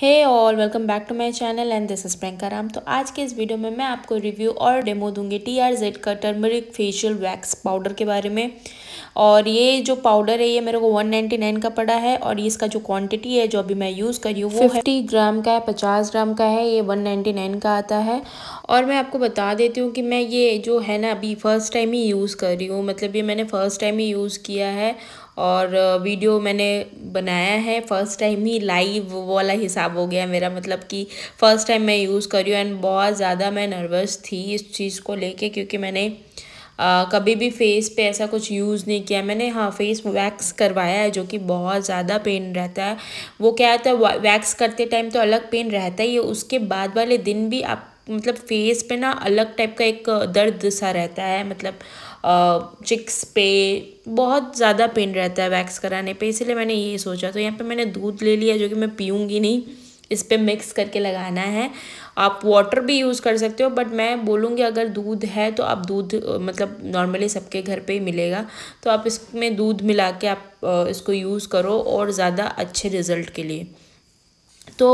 hey all welcome back to my channel and this is Priyanka Ram तो आज के इस वीडियो में मैं आपको रिव्यू और डेमो दूंगी टी आर जेड का टर्मरिक फेशियल वैक्स पाउडर के बारे में और ये जो पाउडर है ये मेरे को 199 का पड़ा है और इसका जो क्वांटिटी है जो अभी मैं यूज़ कर रही हूँ वो फिफ्टी ग्राम का है पचास ग्राम का है ये 199 का आता है और मैं आपको बता देती हूँ कि मैं ये जो है ना अभी फ़र्स्ट टाइम ही यूज़ कर रही हूँ मतलब ये मैंने फ़र्स्ट टाइम ही यूज़ किया है और वीडियो मैंने बनाया है फ़र्स्ट टाइम ही लाइव वाला हिसाब हो गया मेरा मतलब कि फ़र्स्ट टाइम मैं यूज़ कर रही हूँ एंड बहुत ज़्यादा मैं नर्वस थी इस चीज़ को लेके क्योंकि मैंने आ, कभी भी फेस पे ऐसा कुछ यूज़ नहीं किया मैंने हाँ फेस वैक्स करवाया है जो कि बहुत ज़्यादा पेन रहता है वो क्या होता है वैक्स करते टाइम तो अलग पेन रहता ही है उसके बाद वाले दिन भी आप मतलब फेस पे ना अलग टाइप का एक दर्द सा रहता है मतलब चिक्स पे बहुत ज़्यादा पेन रहता है वैक्स कराने पे इसीलिए मैंने ये सोचा तो यहाँ पे मैंने दूध ले लिया जो कि मैं पीऊँगी नहीं इस पर मिक्स करके लगाना है आप वाटर भी यूज़ कर सकते हो बट मैं बोलूँगी अगर दूध है तो आप दूध मतलब नॉर्मली सबके घर पे ही मिलेगा तो आप इसमें दूध मिला के आप इसको यूज़ करो और ज़्यादा अच्छे रिज़ल्ट के लिए तो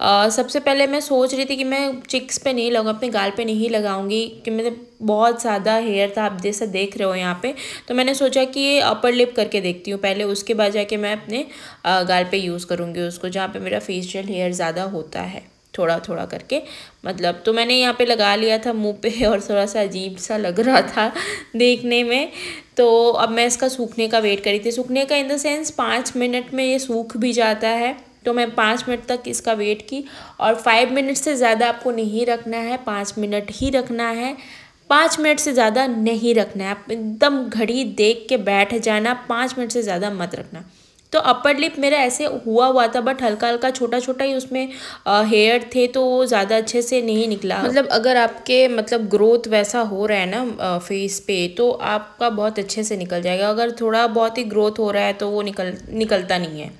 आ, सबसे पहले मैं सोच रही थी कि मैं चिक्स पे नहीं लगाऊँ अपने गाल पे नहीं लगाऊंगी कि मैंने बहुत ज़्यादा हेयर था आप जैसा देख रहे हो यहाँ पे तो मैंने सोचा कि ये अपर लिप करके देखती हूँ पहले उसके बाद जाके मैं अपने आ, गाल पे यूज़ करूँगी उसको जहाँ पे मेरा फेशियल हेयर ज़्यादा होता है थोड़ा थोड़ा करके मतलब तो मैंने यहाँ पे लगा लिया था मुंह पे और थोड़ा सा अजीब सा लग रहा था देखने में तो अब मैं इसका सूखने का वेट करी थी सूखने का इन द सेंस पाँच मिनट में ये सूख भी जाता है तो मैं पाँच मिनट तक इसका वेट की और फाइव मिनट से ज़्यादा आपको नहीं रखना है पाँच मिनट ही रखना है पाँच मिनट से ज़्यादा नहीं रखना है आप एकदम घड़ी देख के बैठ जाना पाँच मिनट से ज़्यादा मत रखना तो अपर लिप मेरा ऐसे हुआ हुआ था बट हल्का हल्का छोटा छोटा ही उसमें हेयर थे तो वो ज़्यादा अच्छे से नहीं निकला मतलब अगर आपके मतलब ग्रोथ वैसा हो रहा है ना फेस पे तो आपका बहुत अच्छे से निकल जाएगा अगर थोड़ा बहुत ही ग्रोथ हो रहा है तो वो निकल निकलता नहीं है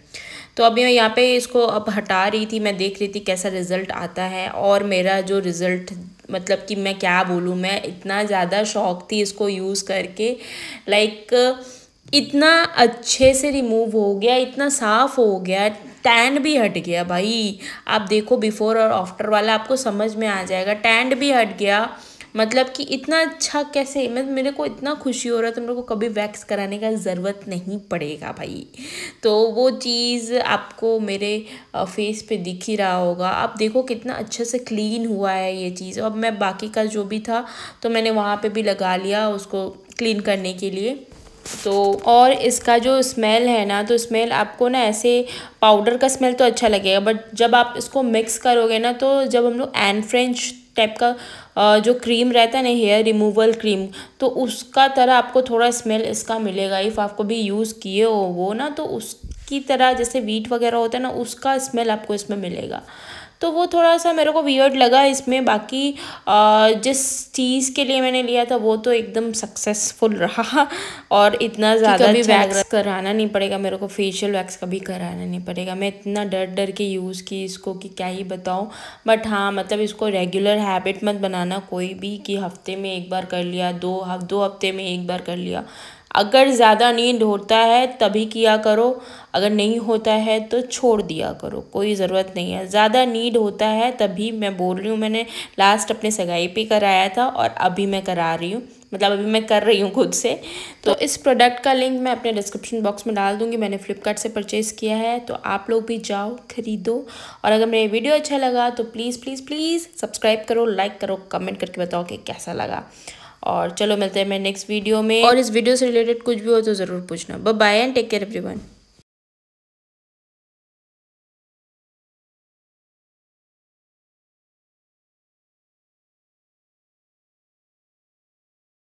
तो अभी मैं यहाँ पे इसको अब हटा रही थी मैं देख रही थी कैसा रिज़ल्ट आता है और मेरा जो रिज़ल्ट मतलब कि मैं क्या बोलूँ मैं इतना ज़्यादा शौक थी इसको यूज़ करके लाइक इतना अच्छे से रिमूव हो गया इतना साफ़ हो गया टैन भी हट गया भाई आप देखो बिफ़ोर और आफ्टर वाला आपको समझ में आ जाएगा टैंड भी हट गया मतलब कि इतना अच्छा कैसे मतलब मेरे को इतना खुशी हो रहा है तुम लोग को कभी वैक्स कराने का ज़रूरत नहीं पड़ेगा भाई तो वो चीज़ आपको मेरे फेस पे दिख ही रहा होगा आप देखो कितना अच्छे से क्लीन हुआ है ये चीज़ अब मैं बाकी का जो भी था तो मैंने वहाँ पर भी लगा लिया उसको क्लीन करने के लिए तो और इसका जो स्मेल है ना तो स्मेल आपको ना ऐसे पाउडर का स्मेल तो अच्छा लगेगा बट जब आप इसको मिक्स करोगे ना तो जब हम लोग एन फ्रेंच टाइप का जो क्रीम रहता है ना हेयर रिमूवल क्रीम तो उसका तरह आपको थोड़ा स्मेल इसका मिलेगा इफ़ आपको भी यूज़ किए हो वो ना तो उसकी तरह जैसे वीट वगैरह होता है ना उसका स्मेल आपको इसमें मिलेगा तो वो थोड़ा सा मेरे को वियर्ड लगा इसमें बाकी जिस चीज़ के लिए मैंने लिया था वो तो एकदम सक्सेसफुल रहा और इतना ज़्यादा भी वैक्स अच्छा कराना नहीं पड़ेगा मेरे को फेशियल वैक्स कभी कराना नहीं पड़ेगा मैं इतना डर डर के यूज़ की इसको कि क्या ही बताऊँ बट हाँ मतलब इसको रेगुलर हैबिट मत बनाना कोई भी कि हफ्ते में एक बार कर लिया दो हफ, दो हफ्ते में एक बार कर लिया अगर ज़्यादा नींद होता है तभी किया करो अगर नहीं होता है तो छोड़ दिया करो कोई ज़रूरत नहीं है ज़्यादा नींद होता है तभी मैं बोल रही हूँ मैंने लास्ट अपने सगाई पे कराया था और अभी मैं करा रही हूँ मतलब अभी मैं कर रही हूँ खुद से तो इस प्रोडक्ट का लिंक मैं अपने डिस्क्रिप्शन बॉक्स में डाल दूँगी मैंने फ्लिपकार्ट से परचेज़ किया है तो आप लोग भी जाओ ख़रीदो और अगर मेरे वीडियो अच्छा लगा तो प्लीज़ प्लीज़ प्लीज़ सब्सक्राइब करो लाइक करो कमेंट करके बताओ कि कैसा लगा और चलो मिलते हैं मैं नेक्स्ट वीडियो में और इस वीडियो से रिलेटेड कुछ भी हो तो ज़रूर पूछना bye and take care everyone